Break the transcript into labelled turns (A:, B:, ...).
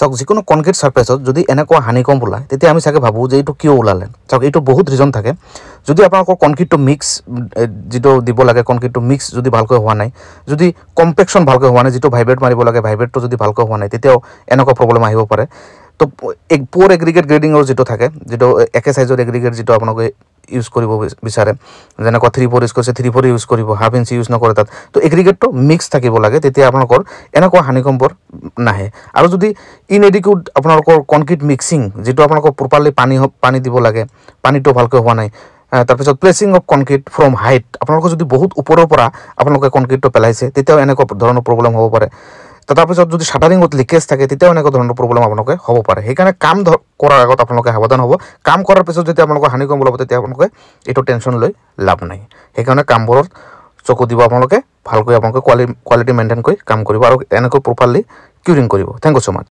A: চাওক যিকোনো কনক্ৰিট ছাৰ্ফেচত যদি এনেকুৱা হানিকম্প ওলায় তেতিয়া আমি চাগে ভাবোঁ যে এইটো কিয় ওলালে চাওক এইটো বহুত ৰিজন থাকে যদি আপোনালোকৰ কনক্ৰিটটো মিক্স যিটো দিব লাগে কনক্ৰিটটো মিক্স যদি ভালকৈ হোৱা নাই যদি কম্পেকশ্যন ভালকৈ হোৱা নাই যিটো ভাইব্ৰেট মাৰিব লাগে ভাইব্ৰেটটো যদি ভালকৈ হোৱা নাই তেতিয়াও এনেকুৱা প্ৰব্লেম আহিব পাৰে তো এক প'ৰ এগ্ৰিগেট গ্ৰেডিঙৰ যিটো থাকে যিটো একে চাইজৰ এগ্ৰিগেট যিটো আপোনালোকে ইউজ কৰিব বিচাৰে যেনেকুৱা থ্ৰী ফ'ৰ ইউজ কৰিছে থ্ৰী ফ'ৰ ইউজ কৰিব হাফ ইঞ্চি ইউজ নকৰে তাত তো এগ্ৰিগেটটো মিক্স থাকিব লাগে তেতিয়া আপোনালোকৰ এনেকুৱা হানিকম্পৰ নাহে আৰু যদি ইন ইনএডিকুট আপোনালোকৰ কনক্ৰিট মিক্সিং যিটো আপোনালোকৰ প্ৰপাৰলি পানী পানী দিব লাগে পানীটো ভালকৈ হোৱা নাই তাৰপিছত placing of concrete from height আপোনালোকৰ যদি বহুত ওপৰৰ পৰা আপোনালোকে কনক্ৰিটটো পেলাইছে তেতিয়াও এনেকুৱা ধৰণৰ প্ৰব্লেম হ'ব পাৰে তাৰপিছত যদি শ্বাটাৰিঙত লিকেজ থাকে তেতিয়াও এনেকুৱা ধৰণৰ প্ৰব্লেম আপোনালোকে হ'ব পাৰে সেইকাৰণে কাম কৰাৰ আগত আপোনালোকে সাৱধান হ'ব কাম কৰাৰ পিছত যদি আপোনালোকে কম ওলাব তেতিয়া আপোনালোকে এইটো টেনশ্যন লৈ লাভ নাই সেইকাৰণে কামবোৰত চকু দিব আপোনালোকে ভালকৈ আপোনালোকে কোৱালিটি কোৱালিটি মেইনটেইন কৰি কাম কৰিব আৰু এনেকৈ প্ৰপাৰলি কিউৰিং কৰিব থেংক ইউ ছ' মাছ